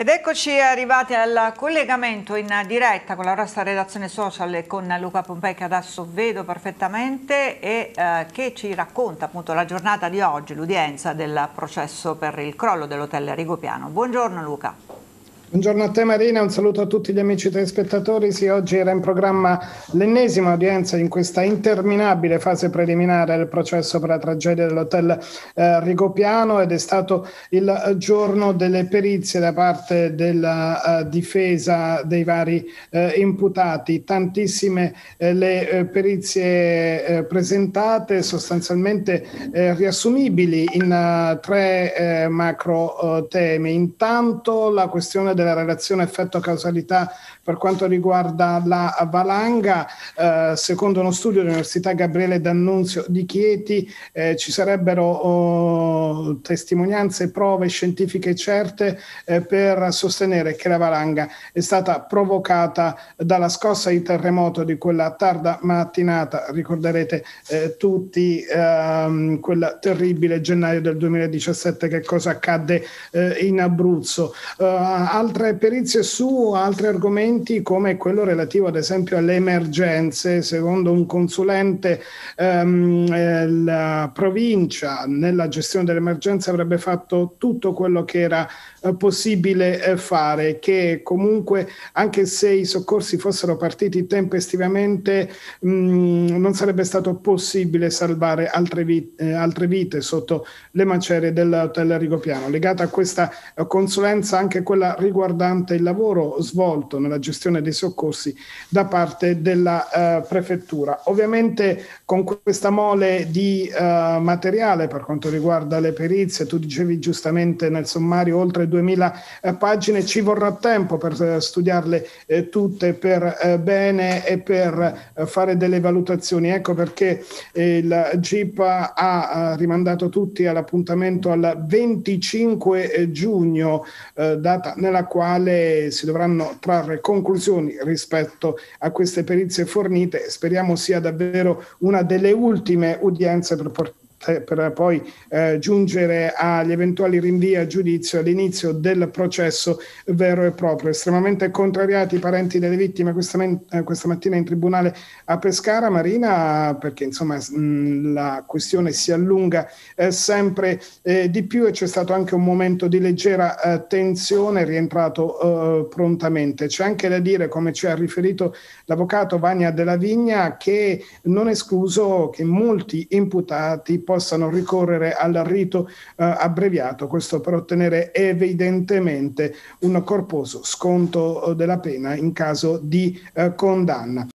Ed eccoci arrivati al collegamento in diretta con la nostra redazione social e con Luca Pompei che adesso vedo perfettamente e eh, che ci racconta appunto la giornata di oggi, l'udienza del processo per il crollo dell'hotel Rigopiano. Buongiorno Luca. Buongiorno a te Marina, un saluto a tutti gli amici telespettatori. Sì, oggi era in programma l'ennesima udienza in questa interminabile fase preliminare del processo per la tragedia dell'hotel eh, Rigopiano ed è stato il giorno delle perizie da parte della uh, difesa dei vari uh, imputati. Tantissime uh, le perizie presentate, sostanzialmente riassumibili in tre macro temi. Intanto la questione della relazione effetto-causalità per quanto riguarda la valanga. Eh, secondo uno studio dell'Università Gabriele D'Annunzio di Chieti eh, ci sarebbero oh, testimonianze prove scientifiche certe eh, per sostenere che la valanga è stata provocata dalla scossa di terremoto di quella tarda mattinata. Ricorderete eh, tutti ehm, quel terribile gennaio del 2017 che cosa accadde eh, in Abruzzo. Uh, altre perizie su altri argomenti come quello relativo ad esempio alle emergenze. Secondo un consulente ehm, eh, la provincia nella gestione dell'emergenza avrebbe fatto tutto quello che era eh, possibile eh, fare, che comunque anche se i soccorsi fossero partiti tempestivamente mh, mm, non sarebbe stato possibile salvare altre, vi- eh, altre vite sotto le macerie dell'hotel Rigopiano. Legata a questa eh, consulenza anche quella riguardante riguardante il lavoro svolto nella gestione dei soccorsi da parte della eh, prefettura. Ovviamente con questa mole di eh, materiale per quanto riguarda le perizie, tu dicevi giustamente nel sommario oltre 2000 eh, pagine, ci vorrà tempo per eh, studiarle eh, tutte per eh, bene e per fare delle valutazioni. Ecco perché il GIP ha, ha rimandato tutti all'appuntamento al 25 giugno, data nella quale si dovranno trarre conclusioni rispetto a queste perizie fornite. Speriamo sia davvero una delle ultime udienze per portare eh, per poi eh, giungere agli eventuali rinvii a giudizio all'inizio del processo vero e proprio. Estremamente contrariati i parenti delle vittime questa, men- eh, questa mattina in tribunale a Pescara, Marina, perché insomma mh, mm, la questione si allunga eh, sempre eh, di più e c'è stato anche un momento di leggera eh, tensione rientrato prontamente. C'è anche da dire, come ci ha riferito l'avvocato Vania Della Vigna, che non è escluso che molti imputati possano ricorrere al rito eh, abbreviato, questo per ottenere evidentemente un corposo sconto eh, della pena in caso di eh, condanna.